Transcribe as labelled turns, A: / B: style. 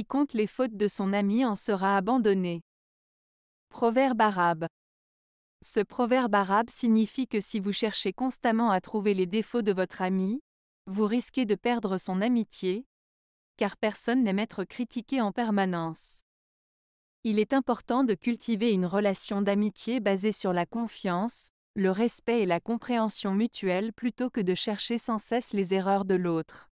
A: compte les fautes de son ami en sera abandonné. Proverbe arabe. Ce proverbe arabe signifie que si vous cherchez constamment à trouver les défauts de votre ami, vous risquez de perdre son amitié, car personne n'aime être critiqué en permanence. Il est important de cultiver une relation d'amitié basée sur la confiance, le respect et la compréhension mutuelle plutôt que de chercher sans cesse les erreurs de l'autre.